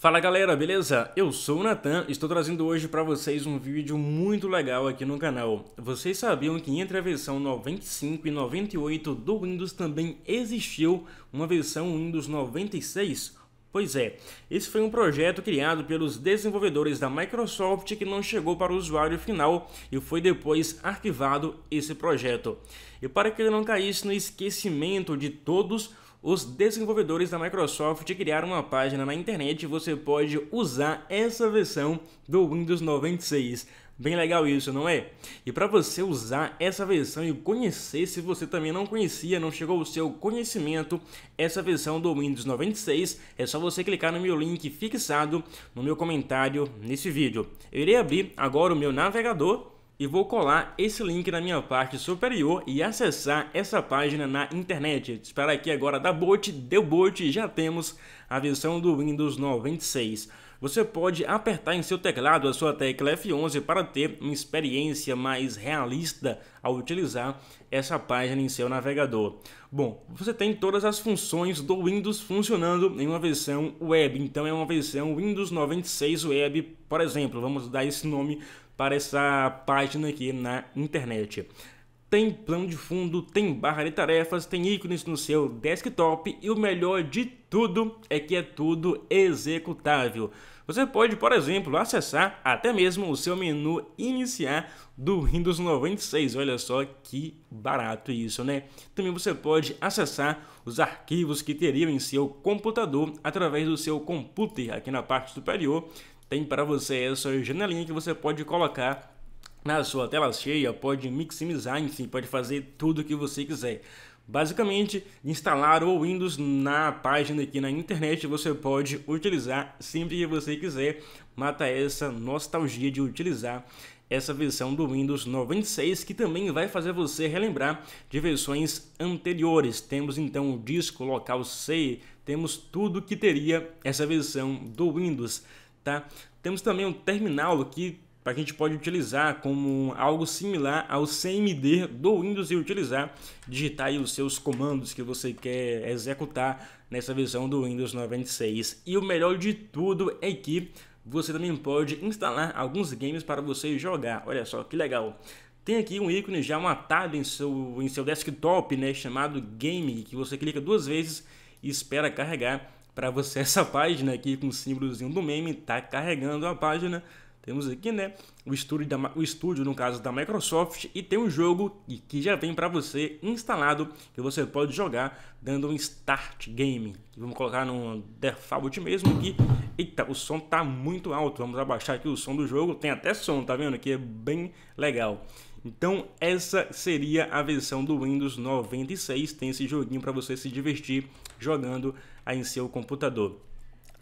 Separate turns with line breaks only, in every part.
Fala galera, beleza? Eu sou o Natan e estou trazendo hoje para vocês um vídeo muito legal aqui no canal. Vocês sabiam que entre a versão 95 e 98 do Windows também existiu uma versão Windows 96? Pois é, esse foi um projeto criado pelos desenvolvedores da Microsoft que não chegou para o usuário final e foi depois arquivado esse projeto. E para que ele não caísse no esquecimento de todos, os desenvolvedores da Microsoft criaram uma página na internet e você pode usar essa versão do Windows 96. Bem legal isso, não é? E para você usar essa versão e conhecer, se você também não conhecia, não chegou ao seu conhecimento, essa versão do Windows 96, é só você clicar no meu link fixado no meu comentário nesse vídeo. Eu irei abrir agora o meu navegador e vou colar esse link na minha parte superior e acessar essa página na internet. Espera aqui agora da boot, deu boot, já temos a versão do Windows 96. Você pode apertar em seu teclado a sua tecla F11 para ter uma experiência mais realista ao utilizar essa página em seu navegador. Bom, você tem todas as funções do Windows funcionando em uma versão web, então é uma versão Windows 96 Web, por exemplo, vamos dar esse nome para essa página aqui na internet. Tem plano de fundo, tem barra de tarefas, tem ícones no seu desktop e o melhor de tudo é que é tudo executável. Você pode, por exemplo, acessar até mesmo o seu menu iniciar do Windows 96. Olha só que barato isso, né? Também você pode acessar os arquivos que teriam em seu computador através do seu computer aqui na parte superior. Tem para você essa janelinha que você pode colocar na sua tela cheia, pode maximizar, enfim, pode fazer tudo o que você quiser. Basicamente, instalar o Windows na página aqui na internet você pode utilizar sempre que você quiser. Mata essa nostalgia de utilizar essa versão do Windows 96 que também vai fazer você relembrar de versões anteriores. Temos então o disco local C, temos tudo que teria essa versão do Windows, tá? Temos também um terminal que para que a gente pode utilizar como algo similar ao CMD do Windows e utilizar, digitar os seus comandos que você quer executar nessa versão do Windows 96. E o melhor de tudo é que você também pode instalar alguns games para você jogar. Olha só que legal. Tem aqui um ícone já um atalho em seu, em seu desktop, né, chamado Game, que você clica duas vezes e espera carregar para você essa página aqui com o símbolozinho do meme, tá carregando a página temos aqui, né, o estúdio, da, o estúdio, no caso da Microsoft, e tem um jogo que já vem para você instalado, que você pode jogar dando um start game. Vamos colocar no default mesmo aqui. Eita, o som tá muito alto. Vamos abaixar aqui o som do jogo. Tem até som, tá vendo? Que é bem legal. Então essa seria a versão do Windows 96, tem esse joguinho para você se divertir jogando aí em seu computador.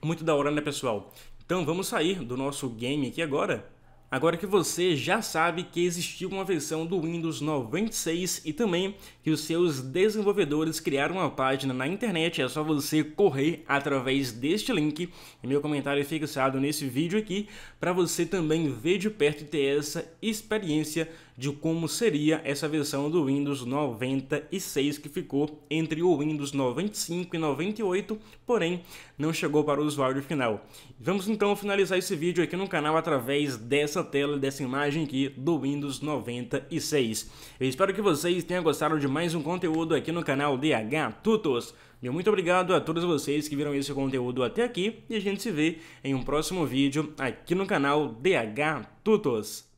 Muito da hora, né, pessoal? Então vamos sair do nosso game aqui agora. Agora que você já sabe que existiu uma versão do Windows 96 e também que os seus desenvolvedores criaram uma página na internet, é só você correr através deste link. E meu comentário é fixado nesse vídeo aqui para você também ver de perto e ter essa experiência de como seria essa versão do Windows 96 que ficou entre o Windows 95 e 98, porém não chegou para o usuário final. Vamos então finalizar esse vídeo aqui no canal através dessa tela, dessa imagem aqui do Windows 96. Eu espero que vocês tenham gostado de mais um conteúdo aqui no canal DH Tutos. Meu muito obrigado a todos vocês que viram esse conteúdo até aqui e a gente se vê em um próximo vídeo aqui no canal DH Tutos.